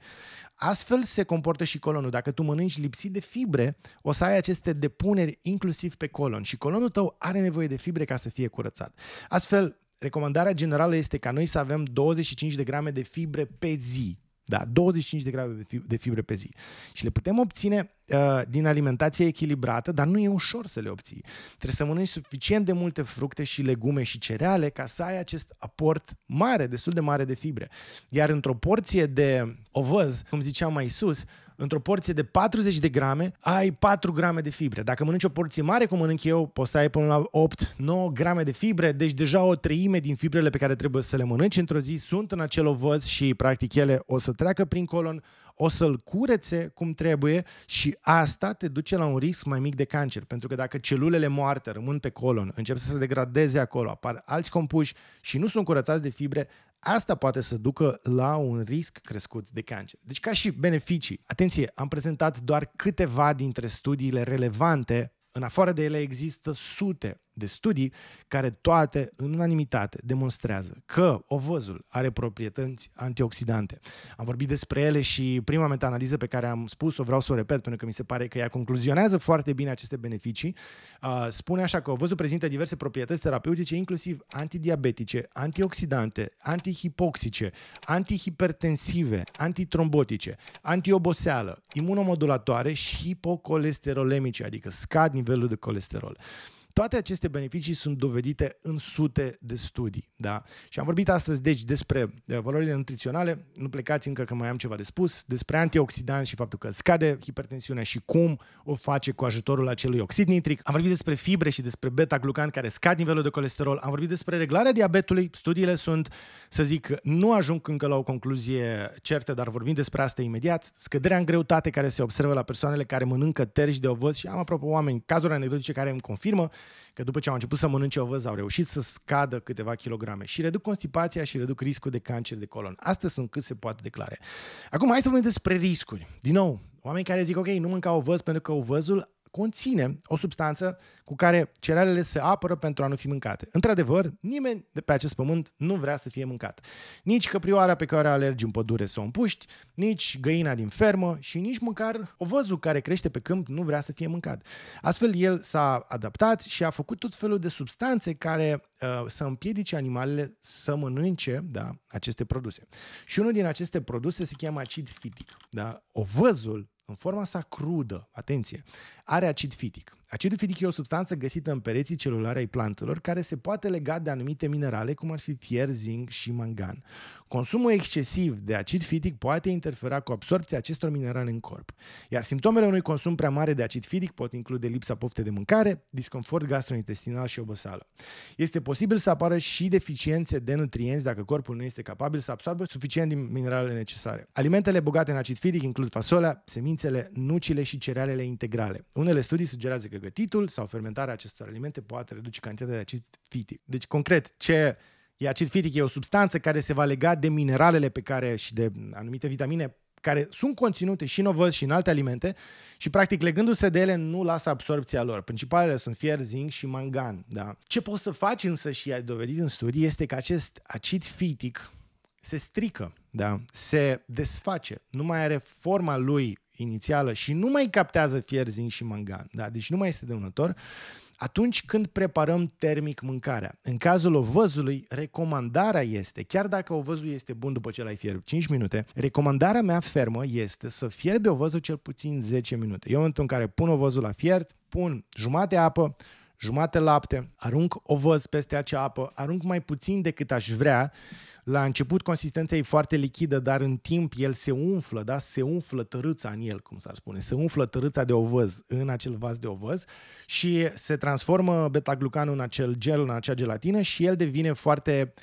Astfel se comportă și colonul. Dacă tu mănânci lipsit de fibre, o să ai aceste depuneri inclusiv pe colon și colonul tău are nevoie de fibre ca să fie curățat. Astfel, recomandarea generală este ca noi să avem 25 de grame de fibre pe zi da, 25 de grame de fibre pe zi. Și le putem obține uh, din alimentație echilibrată, dar nu e ușor să le obții. Trebuie să mănânci suficient de multe fructe și legume și cereale ca să ai acest aport mare, destul de mare de fibre. Iar într-o porție de ovăz, cum ziceam mai sus, într-o porție de 40 de grame, ai 4 grame de fibre. Dacă mănânci o porție mare, cum mănânc eu, poți să ai până la 8-9 grame de fibre, deci deja o treime din fibrele pe care trebuie să le mănânci într-o zi sunt în acel ovăz și practic ele o să treacă prin colon, o să-l curețe cum trebuie și asta te duce la un risc mai mic de cancer. Pentru că dacă celulele moarte rămân pe colon, încep să se degradeze acolo, apar alți compuși și nu sunt curățați de fibre, Asta poate să ducă la un risc crescut de cancer. Deci ca și beneficii. Atenție, am prezentat doar câteva dintre studiile relevante în afară de ele există sute de studii, care toate, în unanimitate, demonstrează că ovăzul are proprietăți antioxidante. Am vorbit despre ele și prima metaanaliză pe care am spus-o, vreau să o repet, pentru că mi se pare că ea concluzionează foarte bine aceste beneficii, spune așa că ovăzul prezintă diverse proprietăți terapeutice, inclusiv antidiabetice, antioxidante, antihipoxice, antihipertensive, antitrombotice, antioboseală, imunomodulatoare și hipocolesterolemice, adică scad nivelul de colesterol. Toate aceste beneficii sunt dovedite în sute de studii. Da? Și am vorbit astăzi, deci, despre uh, valorile nutriționale. Nu plecați încă că mai am ceva de spus. Despre antioxidanți și faptul că scade hipertensiunea și cum o face cu ajutorul acelui oxid nitric. Am vorbit despre fibre și despre beta-glucan care scad nivelul de colesterol. Am vorbit despre reglarea diabetului. Studiile sunt, să zic, nu ajung încă la o concluzie certă, dar vorbim despre asta imediat. Scăderea în greutate care se observă la persoanele care mănâncă terși de ovăz și am apropo oameni, cazuri anecdotice care îmi confirmă că după ce au început să mănânce ovăz, au reușit să scadă câteva kilograme și reduc constipația și reduc riscul de cancer de colon. Astea sunt cât se poate declare. Acum, hai să vorbim despre riscuri. Din nou, oameni care zic, ok, nu mânca ovăz pentru că ovăzul conține o substanță cu care cerealele se apără pentru a nu fi mâncate. Într-adevăr, nimeni de pe acest pământ nu vrea să fie mâncat. Nici căprioara pe care alergi în pădure să o împuști, nici găina din fermă și nici măcar ovăzul care crește pe câmp nu vrea să fie mâncat. Astfel, el s-a adaptat și a făcut tot felul de substanțe care uh, să împiedice animalele să mănânce da, aceste produse. Și unul din aceste produse se cheamă acid fitic. Da? Ovăzul în forma sa crudă, atenție, are acid fitic. Acidul fitic e o substanță găsită în pereții celulare ai plantelor care se poate lega de anumite minerale cum ar fi fier, zinc și mangan. Consumul excesiv de acid fitic poate interfera cu absorpția acestor minerale în corp. Iar simptomele unui consum prea mare de acid fitic pot include lipsa pofte de mâncare, disconfort gastrointestinal și oboseală. Este posibil să apară și deficiențe de nutrienți dacă corpul nu este capabil să absorbe suficient din mineralele necesare. Alimentele bogate în acid fitic includ fasolea, semințele, nucile și cerealele integrale. Unele studii sugerează că gătitul sau fermentarea acestor alimente poate reduce cantitatea de acid fitic. Deci, concret, ce e acid fitic? E o substanță care se va lega de mineralele pe care și de anumite vitamine care sunt conținute și în ovăz și în alte alimente și, practic, legându-se de ele, nu lasă absorpția lor. Principalele sunt fier, zinc și mangan. Da? Ce poți să faci însă și ai dovedit în studii este că acest acid fitic se strică, da? se desface, nu mai are forma lui inițială și nu mai captează fier, zinc și mangan, da? deci nu mai este dăunător, atunci când preparăm termic mâncarea. În cazul ovăzului, recomandarea este, chiar dacă ovăzul este bun după ce l-ai fierb 5 minute, recomandarea mea fermă este să fierbe ovăzul cel puțin 10 minute. Eu în momentul în care pun ovăzul la fiert, pun jumate apă, jumate lapte, arunc ovăz peste acea apă, arunc mai puțin decât aș vrea, la început consistența e foarte lichidă, dar în timp el se umflă, da? se umflă tărâța în el, cum s-ar spune, se umflă tărâța de ovăz în acel vas de ovăz și se transformă beta-glucanul în acel gel, în acea gelatină și el devine foarte uh,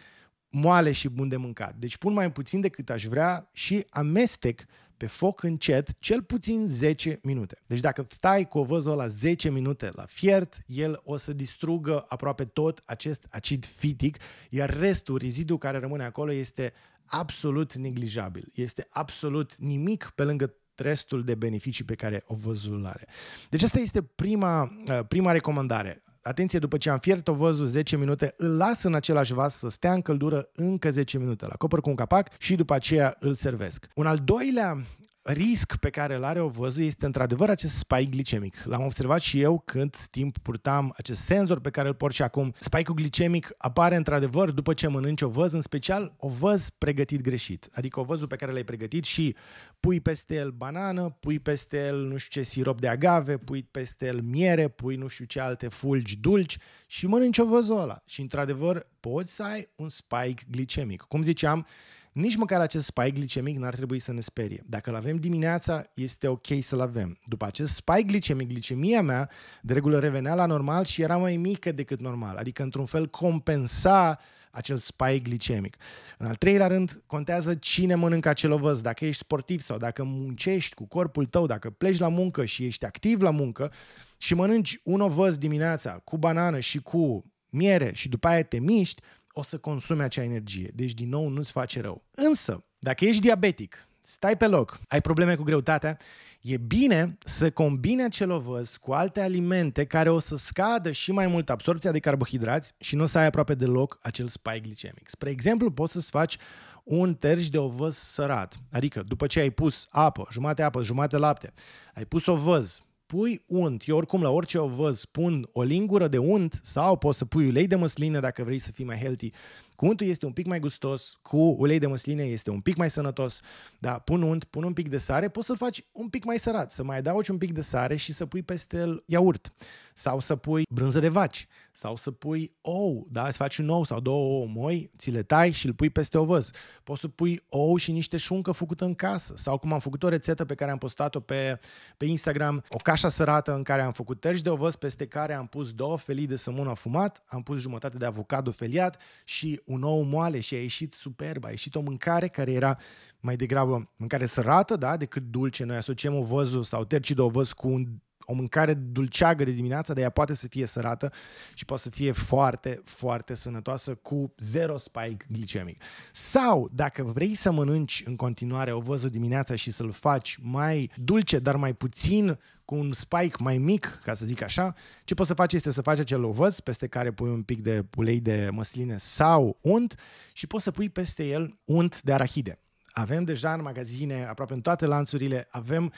moale și bun de mâncat. Deci pun mai puțin decât aș vrea și amestec pe foc încet cel puțin 10 minute. Deci dacă stai cu ovăzul la 10 minute la fiert, el o să distrugă aproape tot acest acid fitic, iar restul, rezidul care rămâne acolo este absolut neglijabil. Este absolut nimic pe lângă restul de beneficii pe care o văzul are. Deci asta este prima, uh, prima recomandare. Atenție, după ce am fiert ovăzul 10 minute, îl las în același vas să stea în căldură încă 10 minute. la copăr cu un capac și după aceea îl servesc. Un al doilea risc pe care îl are o văzu este într-adevăr acest spike glicemic. L-am observat și eu când timp purtam acest senzor pe care îl port și acum. Spike-ul glicemic apare într-adevăr după ce mănânci o văz, în special o văz pregătit greșit. Adică o văzul pe care l-ai pregătit și pui peste el banană, pui peste el nu știu ce sirop de agave, pui peste el miere, pui nu știu ce alte fulgi dulci și mănânci o văzul ăla. Și într-adevăr poți să ai un spike glicemic. Cum ziceam, nici măcar acest spike glicemic n-ar trebui să ne sperie. Dacă îl avem dimineața, este ok să-l avem. După acest spike glicemic, glicemia mea de regulă revenea la normal și era mai mică decât normal, adică într-un fel compensa acel spike glicemic. În al treilea rând, contează cine mănâncă acel ovăz, dacă ești sportiv sau dacă muncești cu corpul tău, dacă pleci la muncă și ești activ la muncă și mănânci un ovăz dimineața cu banană și cu miere și după aia te miști, o să consumi acea energie. Deci, din nou, nu-ți face rău. Însă, dacă ești diabetic, stai pe loc, ai probleme cu greutatea, e bine să combine acel ovăz cu alte alimente care o să scadă și mai mult absorpția de carbohidrați și nu o să ai aproape deloc acel spike glicemic. Spre exemplu, poți să-ți faci un terci de ovăz sărat, adică după ce ai pus apă, jumate apă, jumate lapte, ai pus ovăz, pui unt, eu oricum la orice o văz, pun o lingură de unt sau poți să pui ulei de măsline dacă vrei să fii mai healthy, cu untul este un pic mai gustos, cu ulei de măsline este un pic mai sănătos, da, pun unt, pun un pic de sare, poți să-l faci un pic mai sărat, să mai adaugi un pic de sare și să pui peste el iaurt sau să pui brânză de vaci sau să pui ou, da, să faci un ou sau două ouă moi, ți le tai și îl pui peste ovăz. Poți să pui ou și niște șuncă făcută în casă sau cum am făcut o rețetă pe care am postat-o pe, pe Instagram, o cașa sărată în care am făcut terci de ovăz peste care am pus două felii de sămână afumat, am pus jumătate de avocado feliat și un ou moale și a ieșit superb, a ieșit o mâncare care era mai degrabă mâncare sărată, da, decât dulce. Noi asociem ovăzul sau tercidovăz cu un o mâncare dulceagă de dimineața, dar ea poate să fie sărată și poate să fie foarte, foarte sănătoasă cu zero spike glicemic. Sau, dacă vrei să mănânci în continuare o văză dimineața și să-l faci mai dulce, dar mai puțin cu un spike mai mic, ca să zic așa, ce poți să faci este să faci acel ovăz peste care pui un pic de ulei de măsline sau unt și poți să pui peste el unt de arahide. Avem deja în magazine, aproape în toate lanțurile, avem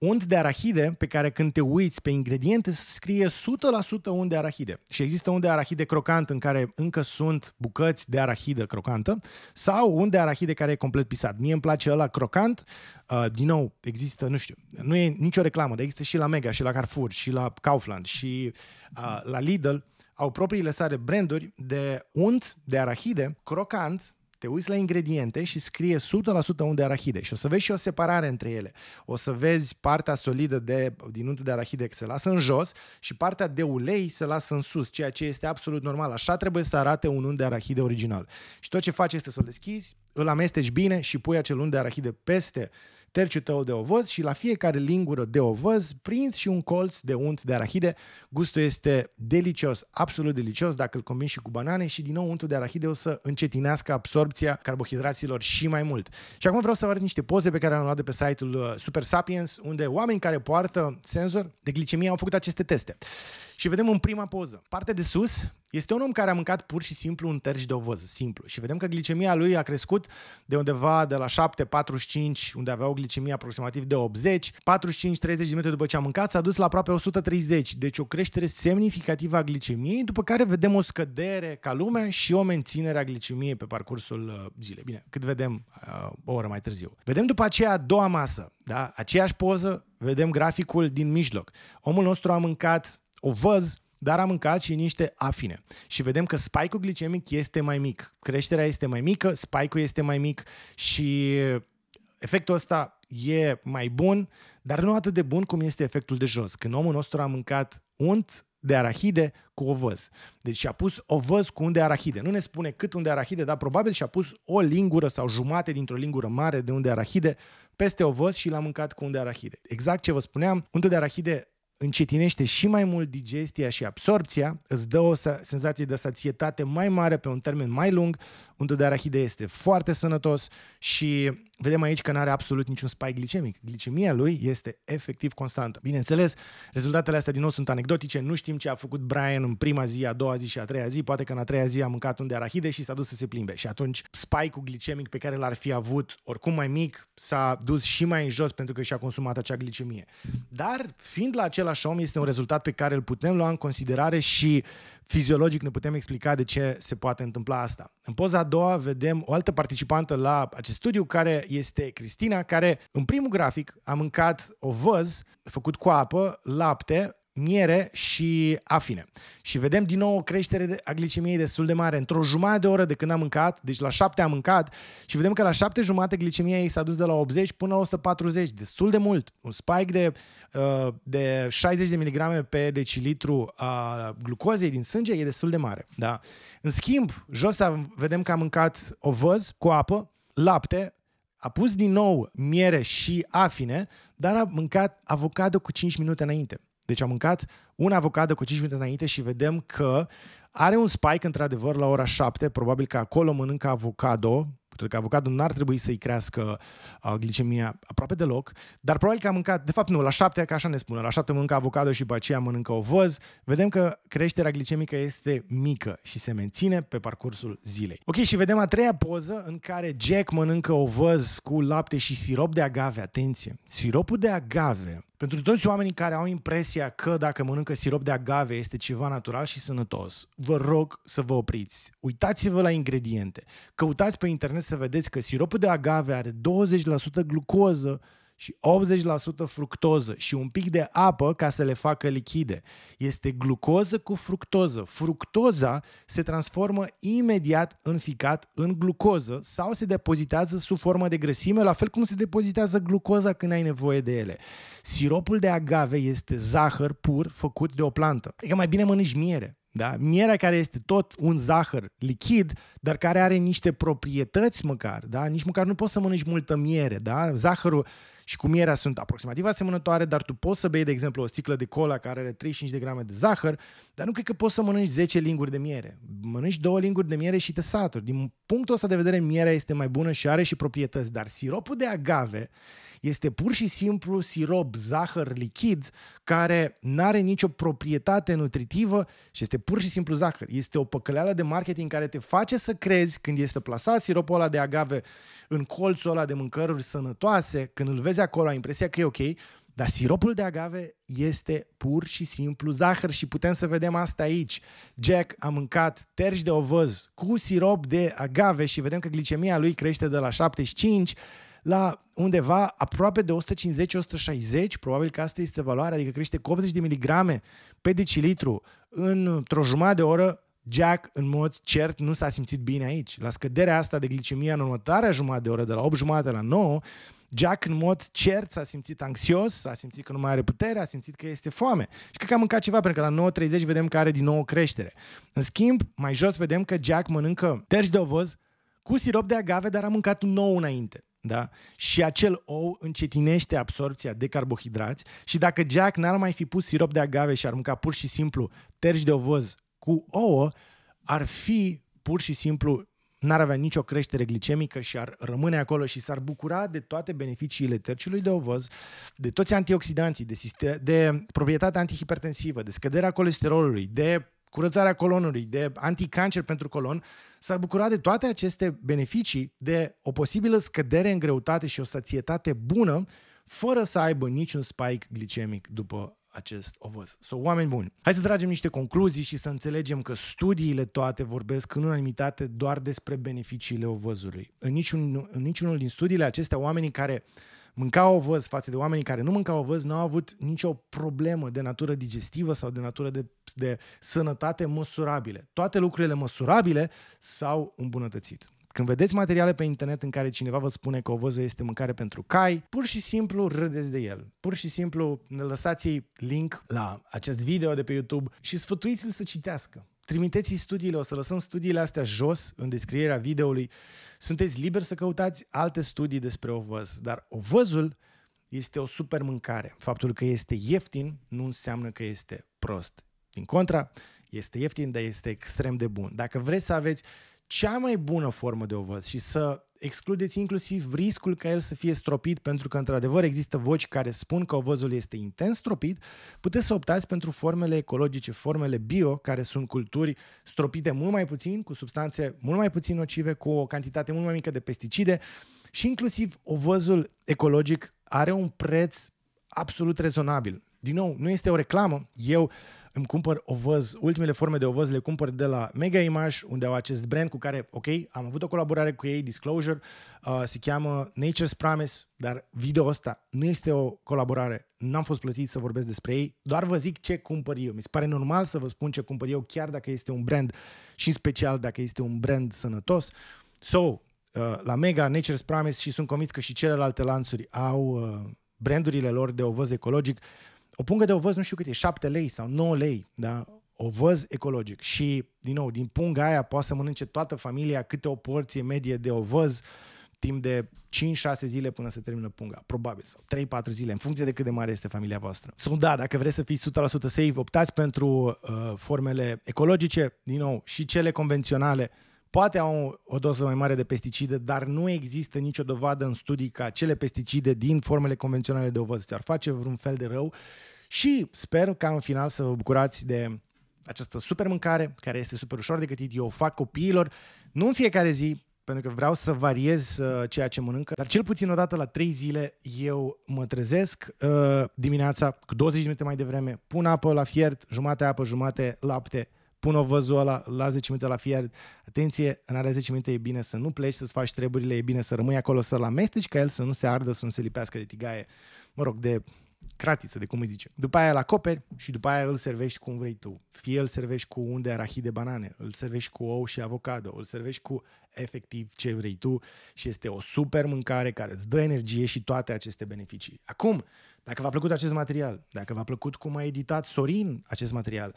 unt de arahide pe care când te uiți pe ingrediente scrie 100% unt de arahide. Și există unt de arahide crocant în care încă sunt bucăți de arahidă crocantă sau unt de arahide care e complet pisat. Mie îmi place ăla crocant. Uh, din nou, există, nu știu, nu e nicio reclamă, dar există și la Mega, și la Carrefour, și la Kaufland, și uh, la Lidl. Au propriile sale branduri de unt de arahide crocant te uiți la ingrediente și scrie 100% unde arahide și o să vezi și o separare între ele. O să vezi partea solidă de, din untul de arahide se lasă în jos și partea de ulei se lasă în sus, ceea ce este absolut normal. Așa trebuie să arate un unt de arahide original. Și tot ce faci este să-l deschizi, îl amesteci bine și pui acel unt de arahide peste uh, terciul tău de ovăz și la fiecare lingură de ovăz prins și un colț de unt de arahide. Gustul este delicios, absolut delicios dacă îl combini și cu banane și din nou untul de arahide o să încetinească absorpția carbohidraților și mai mult. Și acum vreau să vă arăt niște poze pe care le-am luat de pe site-ul uh, Super Sapiens, unde oameni care poartă senzor de glicemie au făcut aceste teste. Și vedem în prima poză. Partea de sus este un om care a mâncat pur și simplu un terci de ovăz, simplu. Și vedem că glicemia lui a crescut de undeva de la 7,45, unde avea o glicemie aproximativ de 80, 45-30 de minute după ce a mâncat, s-a dus la aproape 130, deci o creștere semnificativă a glicemiei, după care vedem o scădere ca lumea și o menținere a glicemiei pe parcursul uh, zilei. Bine, cât vedem uh, o oră mai târziu. Vedem după aceea a doua masă, da? aceeași poză, vedem graficul din mijloc. Omul nostru a mâncat ovăz, dar am mâncat și niște afine. Și vedem că spike-ul glicemic este mai mic. Creșterea este mai mică, spike-ul este mai mic și efectul ăsta e mai bun, dar nu atât de bun cum este efectul de jos. Când omul nostru a mâncat unt de arahide cu ovăz. Deci și-a pus ovăz cu unde de arahide. Nu ne spune cât unde de arahide, dar probabil și-a pus o lingură sau jumate dintr-o lingură mare de unde de arahide peste ovăz și l-a mâncat cu unde de arahide. Exact ce vă spuneam, untul de arahide încetinește și mai mult digestia și absorpția, îți dă o senzație de sațietate mai mare pe un termen mai lung, Untul de arahide este foarte sănătos și vedem aici că nu are absolut niciun spike glicemic. Glicemia lui este efectiv constantă. Bineînțeles, rezultatele astea din nou sunt anecdotice, nu știm ce a făcut Brian în prima zi, a doua zi și a treia zi, poate că în a treia zi a mâncat un de arahide și s-a dus să se plimbe. Și atunci spike-ul glicemic pe care l-ar fi avut, oricum mai mic, s-a dus și mai în jos pentru că și-a consumat acea glicemie. Dar, fiind la același om, este un rezultat pe care îl putem lua în considerare și fiziologic ne putem explica de ce se poate întâmpla asta. În poza a doua vedem o altă participantă la acest studiu care este Cristina, care în primul grafic a mâncat o văz făcut cu apă, lapte, miere și afine. Și vedem din nou o creștere a glicemiei destul de mare. Într-o jumătate de oră de când am mâncat, deci la 7 am mâncat, și vedem că la 7 jumate glicemia ei s-a dus de la 80 până la 140, destul de mult. Un spike de, uh, de 60 de miligrame pe decilitru a glucozei din sânge e destul de mare. Da? În schimb, jos vedem că am mâncat ovăz cu apă, lapte, a pus din nou miere și afine, dar a mâncat avocado cu 5 minute înainte. Deci am mâncat un avocado cu 5 minute înainte și vedem că are un spike într-adevăr la ora 7, probabil că acolo mănâncă avocado, pentru că avocado n-ar trebui să-i crească uh, glicemia aproape deloc, dar probabil că a mâncat, de fapt nu, la 7, ca așa ne spune, la 7 mănâncă avocado și după aceea mănâncă ovăz, vedem că creșterea glicemică este mică și se menține pe parcursul zilei. Ok, și vedem a treia poză în care Jack mănâncă ovăz cu lapte și sirop de agave, atenție, siropul de agave pentru toți oamenii care au impresia că dacă mănâncă sirop de agave este ceva natural și sănătos, vă rog să vă opriți. Uitați-vă la ingrediente. Căutați pe internet să vedeți că siropul de agave are 20% glucoză, și 80% fructoză și un pic de apă ca să le facă lichide. Este glucoză cu fructoză. Fructoza se transformă imediat în ficat în glucoză sau se depozitează sub formă de grăsime, la fel cum se depozitează glucoza când ai nevoie de ele. Siropul de agave este zahăr pur făcut de o plantă. Adică mai bine mănânci miere. Da? Mierea care este tot un zahăr lichid, dar care are niște proprietăți măcar, da? nici măcar nu poți să mănânci multă miere. Da? Zahărul și cu mierea sunt aproximativ asemănătoare, dar tu poți să bei, de exemplu, o sticlă de cola care are 35 de grame de zahăr, dar nu cred că poți să mănânci 10 linguri de miere. Mănânci două linguri de miere și te saturi. Din punctul ăsta de vedere, mierea este mai bună și are și proprietăți, dar siropul de agave este pur și simplu sirop zahăr lichid care nu are nicio proprietate nutritivă și este pur și simplu zahăr. Este o păcăleală de marketing care te face să crezi când este plasat siropul ăla de agave în colțul ăla de mâncăruri sănătoase, când îl vezi acolo, ai impresia că e ok, dar siropul de agave este pur și simplu zahăr și putem să vedem asta aici. Jack a mâncat terci de ovăz cu sirop de agave și vedem că glicemia lui crește de la 75 la undeva aproape de 150-160, probabil că asta este valoarea, adică crește cu 80 de miligrame pe decilitru într-o jumătate de oră, Jack, în mod cert, nu s-a simțit bine aici. La scăderea asta de glicemie în următoarea jumătate de oră, de la 8 jumătate la 9, Jack, în mod cert, s-a simțit anxios, s-a simțit că nu mai are putere, a simțit că este foame. Și cred că a mâncat ceva, pentru că la 9.30 vedem că are din nou o creștere. În schimb, mai jos vedem că Jack mănâncă terci de ovăz cu sirop de agave, dar a mâncat un nou înainte. Da? Și acel ou încetinește absorpția de carbohidrați și dacă Jack n-ar mai fi pus sirop de agave și ar mânca pur și simplu terci de ovăz cu ouă, ar fi pur și simplu n-ar avea nicio creștere glicemică și ar rămâne acolo și s-ar bucura de toate beneficiile terciului de ovăz, de toți antioxidanții, de, sistem, de proprietatea antihipertensivă, de scăderea colesterolului, de curățarea colonului, de anticancer pentru colon, s-ar bucura de toate aceste beneficii, de o posibilă scădere în greutate și o sațietate bună, fără să aibă niciun spike glicemic după acest ovăz. So, oameni buni, hai să tragem niște concluzii și să înțelegem că studiile toate vorbesc în unanimitate doar despre beneficiile ovăzului. În, niciun, în niciunul din studiile acestea, oamenii care mânca ovăz față de oamenii care nu mâncau ovăz, n-au avut nicio problemă de natură digestivă sau de natură de, de sănătate măsurabile. Toate lucrurile măsurabile s-au îmbunătățit. Când vedeți materiale pe internet în care cineva vă spune că ovăzul este mâncare pentru cai, pur și simplu râdeți de el. Pur și simplu lăsați link la acest video de pe YouTube și sfătuiți-l să citească. Trimiteți-i studiile, o să lăsăm studiile astea jos în descrierea videoului sunteți liberi să căutați alte studii despre ovăz, dar ovăzul este o super mâncare. Faptul că este ieftin nu înseamnă că este prost. Din contra, este ieftin, dar este extrem de bun. Dacă vreți să aveți cea mai bună formă de ovăz și să excludeți inclusiv riscul ca el să fie stropit, pentru că într-adevăr există voci care spun că ovăzul este intens stropit, puteți să optați pentru formele ecologice, formele bio, care sunt culturi stropite mult mai puțin, cu substanțe mult mai puțin nocive, cu o cantitate mult mai mică de pesticide și inclusiv ovăzul ecologic are un preț absolut rezonabil. Din nou, nu este o reclamă. Eu uh, îmi cumpăr ovăz, ultimele forme de ovăz le cumpăr de la Mega Image, unde au acest brand cu care, ok, am avut o colaborare cu ei, Disclosure, uh, se cheamă Nature's Promise, dar video ăsta nu este o colaborare, n-am fost plătit să vorbesc despre ei, doar vă zic ce cumpăr eu. Mi se pare normal să vă spun ce cumpăr eu, chiar dacă este un brand și în special dacă este un brand sănătos. So, uh, la Mega, Nature's Promise și sunt convins că și celelalte lanțuri au uh, brandurile lor de ovăz ecologic, o pungă de ovăz, nu știu cât e, 7 lei sau 9 lei, da? ovăz ecologic. Și, din nou, din punga aia poate să mănânce toată familia câte o porție medie de ovăz timp de 5-6 zile până se termină punga, probabil, sau 3-4 zile, în funcție de cât de mare este familia voastră. Sunt da, dacă vreți să fiți 100% safe, optați pentru uh, formele ecologice, din nou, și cele convenționale, poate au o doză mai mare de pesticide, dar nu există nicio dovadă în studii că cele pesticide din formele convenționale de ovăz ți-ar face vreun fel de rău și sper ca în final să vă bucurați de această super mâncare, care este super ușor de gătit. Eu o fac copiilor, nu în fiecare zi, pentru că vreau să variez uh, ceea ce mănâncă, dar cel puțin o dată la 3 zile eu mă trezesc uh, dimineața cu 20 minute mai devreme, pun apă la fiert, jumate apă, jumate lapte, pun o văzul ăla, la 10 minute la fiert. Atenție, în alea 10 minute e bine să nu pleci, să-ți faci treburile, e bine să rămâi acolo, să-l amesteci ca el să nu se ardă, să nu se lipească de tigaie, mă rog, de cratiță, de cum îi zice. După aia la acoperi și după aia îl servești cum vrei tu. Fie îl servești cu un de arahide banane, îl servești cu ou și avocado, îl servești cu efectiv ce vrei tu și este o super mâncare care îți dă energie și toate aceste beneficii. Acum, dacă v-a plăcut acest material, dacă v-a plăcut cum a editat Sorin acest material,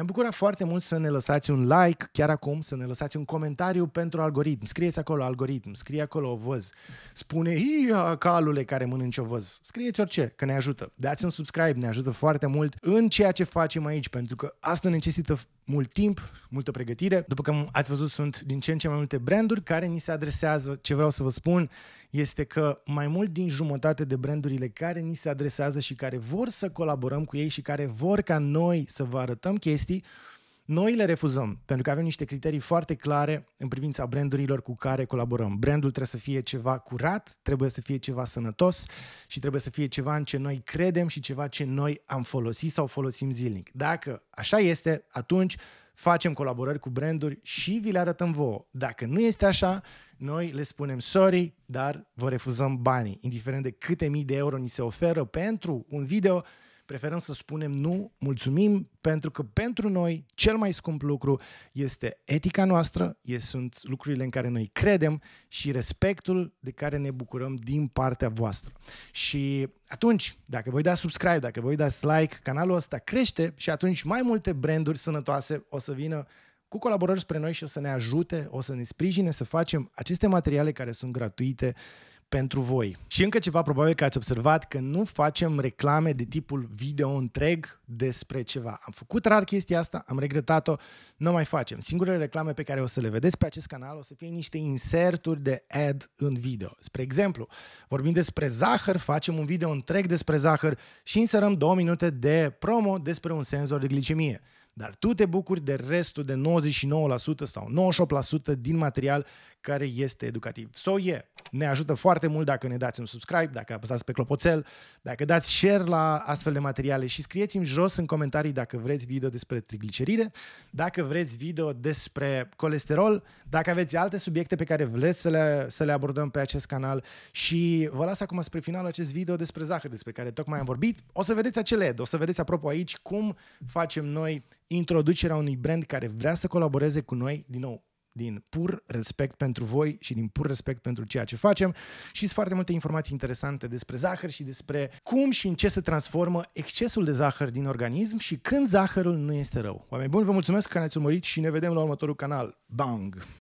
ne-am bucurat foarte mult să ne lăsați un like chiar acum, să ne lăsați un comentariu pentru algoritm. Scrieți acolo algoritm, scrie acolo ovăz, spune ia calule care mănânci ovăz. Scrieți orice, că ne ajută. Dați un subscribe, ne ajută foarte mult în ceea ce facem aici, pentru că asta necesită mult timp, multă pregătire. După cum ați văzut, sunt din ce în ce mai multe branduri care ni se adresează. Ce vreau să vă spun este că mai mult din jumătate de brandurile care ni se adresează și care vor să colaborăm cu ei și care vor ca noi să vă arătăm chestii, noi le refuzăm, pentru că avem niște criterii foarte clare în privința brandurilor cu care colaborăm. Brandul trebuie să fie ceva curat, trebuie să fie ceva sănătos și trebuie să fie ceva în ce noi credem și ceva ce noi am folosit sau folosim zilnic. Dacă așa este, atunci facem colaborări cu branduri și vi le arătăm vouă. Dacă nu este așa, noi le spunem sorry, dar vă refuzăm banii. Indiferent de câte mii de euro ni se oferă pentru un video, preferăm să spunem nu, mulțumim, pentru că pentru noi cel mai scump lucru este etica noastră, sunt lucrurile în care noi credem și respectul de care ne bucurăm din partea voastră. Și atunci, dacă voi dați subscribe, dacă voi dați like, canalul ăsta crește și atunci mai multe branduri sănătoase o să vină cu colaborări spre noi și o să ne ajute, o să ne sprijine să facem aceste materiale care sunt gratuite pentru voi. Și încă ceva, probabil că ați observat că nu facem reclame de tipul video întreg despre ceva. Am făcut rar chestia asta, am regretat-o, nu mai facem. Singurele reclame pe care o să le vedeți pe acest canal o să fie niște inserturi de ad în video. Spre exemplu, vorbim despre zahăr, facem un video întreg despre zahăr și inserăm două minute de promo despre un senzor de glicemie dar tu te bucuri de restul de 99% sau 98% din material care este educativ. So yeah, ne ajută foarte mult dacă ne dați un subscribe, dacă apăsați pe clopoțel, dacă dați share la astfel de materiale și scrieți-mi jos în comentarii dacă vreți video despre trigliceride, dacă vreți video despre colesterol, dacă aveți alte subiecte pe care vreți să le, să le abordăm pe acest canal și vă las acum spre final acest video despre zahăr despre care tocmai am vorbit. O să vedeți acele ed, o să vedeți apropo aici cum facem noi introducerea unui brand care vrea să colaboreze cu noi, din nou, din pur respect pentru voi și din pur respect pentru ceea ce facem și sunt foarte multe informații interesante despre zahăr și despre cum și în ce se transformă excesul de zahăr din organism și când zahărul nu este rău. Oameni buni, vă mulțumesc că ne-ați urmărit și ne vedem la următorul canal. Bang!